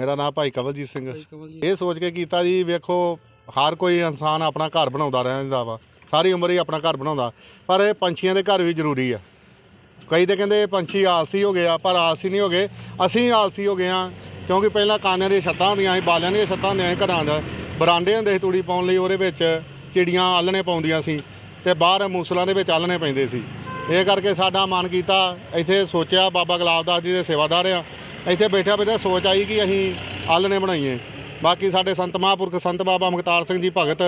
ਮੇਰਾ ਨਾਮ ਭਾਈ ਕਵਲਜੀਤ ਸਿੰਘ ਇਹ ਸੋਚ ਕੇ ਕੀਤਾ ਜੀ ਵੇਖੋ ਹਰ ਕੋਈ ਇਨਸਾਨ ਆਪਣਾ ਘਰ ਬਣਾਉਂਦਾ ਰਹਿੰਦਾ ਵਾ ਸਾਰੀ ਉਮਰ ਹੀ ਆਪਣਾ ਘਰ ਬਣਾਉਂਦਾ ਪਰ ਇਹ ਪੰਛੀਆਂ ਦੇ ਘਰ ਵੀ ਜ਼ਰੂਰੀ ਆ ਕਈ ਤਾਂ ਕਹਿੰਦੇ ਪੰਛੀ ਆਲਸੀ ਹੋ ਗਏ ਆ ਪਰ ਆਲਸੀ ਨਹੀਂ ਹੋ ਗਏ ਅਸੀਂ ਆਲਸੀ ਹੋ ਗਏ ਆ ਕਿਉਂਕਿ ਪਹਿਲਾਂ ਕਾਨਿਆਂ ਦੀਆਂ ਛੱਤਾਂ ਹੁੰਦੀਆਂ ਸੀ ਬਾਲਿਆਂ ਦੀਆਂ ਛੱਤਾਂ ਹੁੰਦੀਆਂ ਸੀ ਘਰਾਂ ਦਾ ਬਰਾਂਡੇ ਹੁੰਦੇ ਸੀ ਤੂੜੀ ਪਾਉਣ ਲਈ ਉਹਦੇ ਵਿੱਚ ਚਿੜੀਆਂ ਆਲਣੇ ਪਾਉਂਦੀਆਂ ਸੀ ਤੇ ਬਾਹਰ ਮੂਸਲਾਂ ਦੇ ਵਿੱਚ ਆਲਣੇ ਪੈਂਦੇ ਸੀ ਇਹ ਕਰਕੇ ਸਾਡਾ ਮਨ ਕੀਤਾ ਇੱਥੇ ਸੋਚਿਆ ਬਾਬਾ ਗਲਾਬਦਾਸ ਜੀ ਦੇ ਸੇਵਾਦਾਰ ਆ ਇੱਥੇ ਬੈਠਾ ਬੈਠਾ ਸੋਚ ਆਈ ਕਿ ਅਸੀਂ ਆਲਣੇ ਬਣਾਈਏ ਬਾਕੀ ਸਾਡੇ ਸੰਤ ਮਹਾਂਪੁਰਖ ਸੰਤ ਬਾਬਾ ਮੁਖਤਾਰ ਸਿੰਘ ਜੀ ਭਗਤ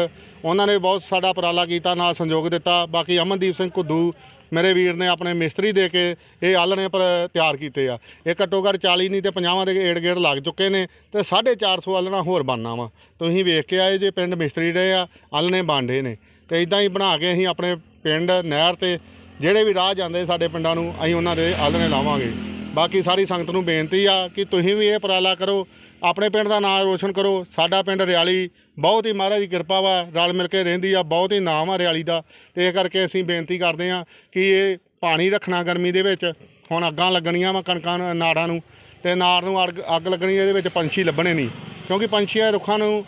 ਉਹਨਾਂ ਨੇ ਬਹੁਤ ਸਾਡਾ ਪਰਾਲਾ ਕੀਤਾ ਨਾਲ ਸੰਯੋਗ ਦਿੱਤਾ ਬਾਕੀ ਅਮਨਦੀਪ ਸਿੰਘ ਕੁੱਦੂ ਮੇਰੇ ਵੀਰ ਨੇ ਆਪਣੇ ਮਿਸਤਰੀ ਦੇ ਕੇ ਇਹ ਆਲਣੇ ਪਰ ਤਿਆਰ ਕੀਤੇ ਆ ਇਹ ਘੱਟੋ 40 ਨਹੀਂ ਤੇ 50 ਦੇ ਏੜ ਗੇੜ ਲੱਗ ਚੁੱਕੇ ਨੇ ਤੇ 450 ਆਲਣਾ ਹੋਰ ਬਣਨਾ ਵਾ ਤੁਸੀਂ ਵੇਖ ਕੇ ਆਏ ਜੇ ਪਿੰਡ ਮਿਸਤਰੀ ਰਹੇ ਆ ਆਲਣੇ ਬਾਂਡੇ ਨੇ ਤੇ ਇਦਾਂ ਹੀ ਬਣਾ ਕੇ ਅਸੀਂ ਆਪਣੇ ਪਿੰਡ ਨਹਿਰ ਤੇ ਜਿਹੜੇ ਵੀ ਰਾਹ ਜਾਂਦੇ ਸਾਡੇ ਪਿੰਡਾਂ ਨੂੰ ਅਸੀਂ ਉਹਨਾਂ ਦੇ ਆਲਣੇ ਲਾਵਾਂਗੇ ਬਾਕੀ ਸਾਰੀ ਸੰਗਤ ਨੂੰ ਬੇਨਤੀ ਆ ਕਿ ਤੁਸੀਂ ਵੀ ਇਹ ਪ੍ਰਾਲਾ ਕਰੋ ਆਪਣੇ ਪਿੰਡ ਦਾ ਨਾਮ ਰੋਸ਼ਨ ਕਰੋ ਸਾਡਾ ਪਿੰਡ ਰਿਆਲੀ ਬਹੁਤ ਹੀ ਮਹਾਰਾਜ ਦੀ ਕਿਰਪਾ ਵਾ ਰਲ ਮਿਲ ਕੇ ਰਹਿੰਦੀ ਆ ਬਹੁਤ ਹੀ ਨਾਮ ਆ ਰਿਆਲੀ ਦਾ ਤੇ ਇਹ ਕਰਕੇ ਅਸੀਂ ਬੇਨਤੀ ਕਰਦੇ ਆ ਕਿ ਇਹ ਪਾਣੀ ਰੱਖਣਾ ਗਰਮੀ ਦੇ ਵਿੱਚ ਹੁਣ ਅੱਗਾਂ ਲੱਗਣੀਆਂ ਵਾ ਕਣਕਾਂ ਨਾੜਾਂ ਨੂੰ ਤੇ ਨਾੜ ਨੂੰ ਅੱਗ ਲੱਗਣੀ ਇਹਦੇ ਵਿੱਚ ਪੰਛੀ ਲੱਭਣੇ ਨਹੀਂ ਕਿਉਂਕਿ ਪੰਛੀਆਂ ਰੁੱਖਾਂ ਨੂੰ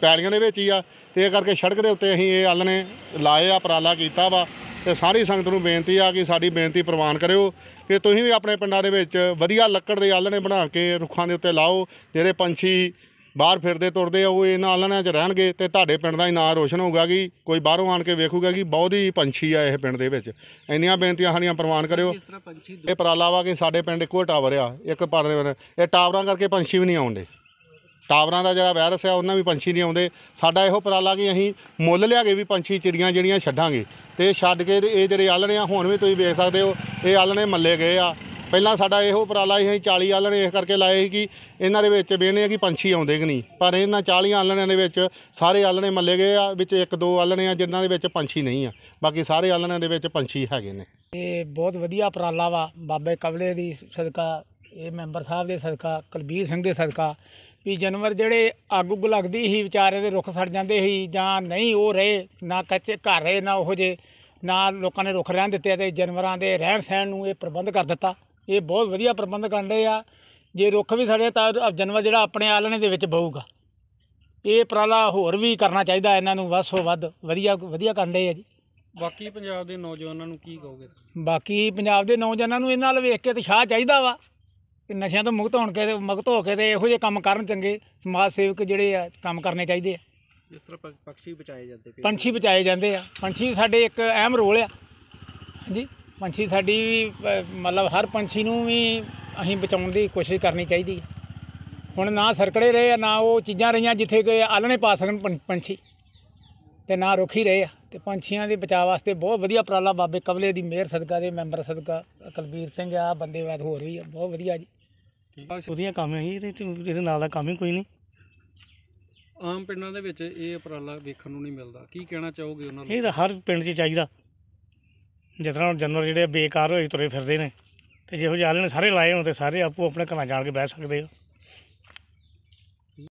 ਪੈੜੀਆਂ ਦੇ ਵਿੱਚ ਹੀ ਆ ਤੇ ਇਹ ਕਰਕੇ ਸੜਕ ਦੇ ਉੱਤੇ ਅਸੀਂ ਇਹ ਹੱਲ ਨੇ ਲਾਏ ਆ ਪ੍ਰਾਲਾ ਕੀਤਾ ਵਾ ਤੇ ਸਾਰੀ ਸੰਗਤ ਨੂੰ ਬੇਨਤੀ ਆ ਕਿ ਸਾਡੀ ਬੇਨਤੀ ਪ੍ਰਵਾਨ ਕਰਿਓ ਕਿ ਤੁਸੀਂ ਵੀ ਆਪਣੇ ਪਿੰਡਾਂ ਦੇ ਵਿੱਚ ਵਧੀਆ ਲੱਕੜ ਦੇ ਆਲਣੇ ਬਣਾ ਕੇ ਰੁੱਖਾਂ ਦੇ ਉੱਤੇ ਲਾਓ ਜਿਹੜੇ ਪੰਛੀ ਬਾਹਰ ਫਿਰਦੇ ਤੁਰਦੇ ਆ ਉਹ ਇਹਨਾਂ ਆਲਣਿਆਂ 'ਚ ਰਹਿਣਗੇ ਤੇ ਤੁਹਾਡੇ ਪਿੰਡ ਦਾ ਹੀ ਨਾਂ ਰੋਸ਼ਨ ਹੋਊਗਾ ਕਿ ਕੋਈ ਬਾਹਰੋਂ ਆਣ ਕੇ ਵੇਖੂਗਾ ਕਿ ਬਹੁਤ ਹੀ ਪੰਛੀ ਆ ਇਹ ਪਿੰਡ ਦੇ ਵਿੱਚ ਇੰਨੀਆਂ ਬੇਨਤੀਆਂ ਸਾਡੀਆਂ ਪ੍ਰਵਾਨ ਕਰਿਓ ਇਹ ਪਰਾਲਾ ਵਾ ਕਿ ਸਾਡੇ ਪਿੰਡ ਇੱਕੋ ਟਾਵਰ ਆ ਇੱਕ ਪਰਦੇ ਇਹ ਟਾਵਰਾਂ ਕਰਕੇ ਪੰਛੀ ਵੀ ਨਹੀਂ ਆਉਂਦੇ ਟਾਵਰਾਂ ਦਾ ਜਿਹੜਾ ਵਾਇਰਸ ਹੈ ਉਹਨਾਂ ਵੀ ਪੰਛੀ ਨਹੀਂ ਆਉਂਦੇ ਸਾਡਾ ਇਹੋ ਪਰਾਲਾ ਕਿ ਅਸੀਂ ਮੁੱਲ ਲਿਆ ਕੇ ਵੀ ਪੰਛੀ ਚਿੜੀਆਂ ਜਿਹੜੀਆਂ ਛੱਡਾਂਗੇ ਤੇ ਛੱਡ ਕੇ ਇਹ ਜਿਹੜੇ ਆਲਣੇ ਆ ਹੁਣ ਵੀ ਤੁਸੀਂ ਵੇਖ ਸਕਦੇ ਹੋ ਇਹ ਆਲਣੇ ਮੱਲੇ ਗਏ ਆ ਪਹਿਲਾਂ ਸਾਡਾ ਇਹੋ ਪਰਾਲਾ ਹੀ ਅਸੀਂ 40 ਆਲਣੇ ਇਸ ਕਰਕੇ ਲਾਏ ਸੀ ਕਿ ਇਹਨਾਂ ਦੇ ਵਿੱਚ ਬੇਨੇ ਆ ਕਿ ਪੰਛੀ ਆਉਂਦੇ ਕਿ ਨਹੀਂ ਪਰ ਇਹਨਾਂ 40 ਆਲਣਿਆਂ ਦੇ ਵਿੱਚ ਸਾਰੇ ਆਲਣੇ ਮੱਲੇ ਗਏ ਆ ਵਿੱਚ ਇੱਕ ਦੋ ਆਲਣੇ ਆ ਜਿਨ੍ਹਾਂ ਦੇ ਵਿੱਚ ਪੰਛੀ ਨਹੀਂ ਆ ਬਾਕੀ ਸਾਰੇ ਆਲਣਿਆਂ ਦੇ ਵਿੱਚ ਪੰਛੀ ਹੈਗੇ ਨੇ ਇਹ ਬਹੁਤ ਵਧੀਆ ਪਰਾਲਾ ਵਾ ਬਾਬੇ ਕਬਲੇ ਦੀ ਸਦਕਾ ਇਹ ਮੈਂਬਰ ਸਾਹਿਬ ਦੇ ਸਦਕਾ ਕਲਬੀਰ ਸਿੰਘ ਦੇ ਸਦਕਾ ਵੀ ਜਾਨਵਰ ਜਿਹੜੇ ਅੱਗ ਉੱਗ ਲੱਗਦੀ ਸੀ ਵਿਚਾਰੇ ਦੇ ਰੁੱਖ ਸੜ ਜਾਂਦੇ ਸੀ ਜਾਂ ਨਹੀਂ ਉਹ ਰਹੇ ਨਾ ਕੱਚੇ ਘਰ ਰਹੇ ਨਾ ਉਹ ਜੇ ਨਾ ਲੋਕਾਂ ਨੇ ਰੁੱਖ ਰਹਿਣ ਦਿੱਤੇ ਤੇ ਜਾਨਵਰਾਂ ਦੇ ਰਹਿਣ ਸਹਿਣ ਨੂੰ ਇਹ ਪ੍ਰਬੰਧ ਕਰ ਦਿੱਤਾ ਇਹ ਬਹੁਤ ਵਧੀਆ ਪ੍ਰਬੰਧ ਕਰਦੇ ਆ ਜੇ ਰੁੱਖ ਵੀ ਸੜੇ ਤਾਂ ਜਾਨਵਰ ਜਿਹੜਾ ਆਪਣੇ ਆਲਣੇ ਦੇ ਵਿੱਚ ਬਹੂਗਾ ਇਹ ਪ੍ਰਾਲਾ ਹੋਰ ਵੀ ਕਰਨਾ ਚਾਹੀਦਾ ਇਹਨਾਂ ਨੂੰ ਵੱਧ ਤੋਂ ਵੱਧ ਵਧੀਆ ਵਧੀਆ ਕਰਦੇ ਆ ਜੀ ਬਾਕੀ ਪੰਜਾਬ ਦੇ ਨੌਜਵਾਨਾਂ ਨੂੰ ਕੀ ਕਹੋਗੇ ਬਾਕੀ ਪੰਜਾਬ ਦੇ ਨੌਜਵਾਨਾਂ ਨੂੰ ਇਹਨਾਂ ਨਾਲ ਵੇਖ ਕੇ ਉਤਸ਼ਾਹ ਚਾਹੀਦਾ ਵਾ ਕਿ ਨਸ਼ਿਆਂ ਤੋਂ ਮੁਕਤ ਹੋਣ ਕੇ ਮੁਕਤ ਹੋ ਕੇ ਤੇ ਇਹੋ ਜਿਹੇ ਕੰਮ ਕਰਨ ਚੰਗੇ ਸਮਾਜ ਸੇਵਕ ਜਿਹੜੇ ਆ ਕੰਮ ਕਰਨੇ ਚਾਹੀਦੇ ਆ ਜਿਸ ਤਰ੍ਹਾਂ ਪੰਛੀ ਬਚਾਏ ਜਾਂਦੇ ਪੰਛੀ ਬਚਾਏ ਜਾਂਦੇ ਆ ਪੰਛੀ ਸਾਡੇ ਇੱਕ ਅਹਿਮ ਰੋਲ ਆ ਹਾਂਜੀ ਪੰਛੀ ਸਾਡੀ ਵੀ ਮਤਲਬ ਹਰ ਪੰਛੀ ਨੂੰ ਵੀ ਅਸੀਂ ਬਚਾਉਣ ਦੀ ਕੋਸ਼ਿਸ਼ ਕਰਨੀ ਚਾਹੀਦੀ ਹੈ ਹੁਣ ਨਾ ਸਰਕੜੇ ਰਹੇ ਆ ਨਾ ਉਹ ਚੀਜ਼ਾਂ ਰਹੀਆਂ ਜਿੱਥੇ ਕਿ ਆਲਣੇ ਪਾ ਸਕਣ ਪੰਛੀ ਤੇ ਨਾ ਰੁਖੀ ਰਹੇ ਆ ਤੇ ਪੰਛੀਆਂ ਦੇ ਬਚਾਅ ਵਾਸਤੇ ਬਹੁਤ ਵਧੀਆ ਪ੍ਰਾਲਾ ਬਾਬੇ ਕਬਲੇ ਦੀ ਮਿਹਰ ਸਦਕਾ ਦੇ ਮੈਂਬਰ ਸਦਕਾ ਕਲਬੀਰ ਸਿੰਘ ਆ ਬੰਦੇ ਵਾਦ ਹੋਰ ਵੀ ਆ ਬਹੁਤ ਵਧੀਆ ਜੀ ਉਹਦੀਆਂ ਕੰਮ ਹੈ ਇਹਦੇ ਤੇ ਇਹਦੇ ਨਾਲ ਦਾ ਕੰਮ ਹੀ ਕੋਈ ਨਹੀਂ ਆਮ ਪਿੰਡਾਂ ਦੇ ਵਿੱਚ ਇਹ ਉਪਰਾਲਾ ਵੇਖਣ ਨੂੰ ਨਹੀਂ ਮਿਲਦਾ ਕੀ ਕਹਿਣਾ ਚਾਹੋਗੇ ਉਹਨਾਂ ਨੂੰ ਇਹ ਤਾਂ ਹਰ ਪਿੰਡ 'ਚ ਚਾਹੀਦਾ ਜਿਸ ਤਰ੍ਹਾਂ ਹੁਣ ਜਾਨਵਰ ਜਿਹੜੇ ਬੇਕਾਰ ਹੋਏ ਤੁਰੇ ਫਿਰਦੇ ਨੇ ਤੇ ਜਿਹੋ ਜਿਹੇ ਆਲੇ ਨੇ ਸਾਰੇ ਲਾਏ ਹੋਣ ਤੇ ਸਾਰੇ ਆਪੂ ਆਪਣੇ ਘਰਾਂ ਜਾਣ ਕੇ ਬੈਠ ਸਕਦੇ ਆ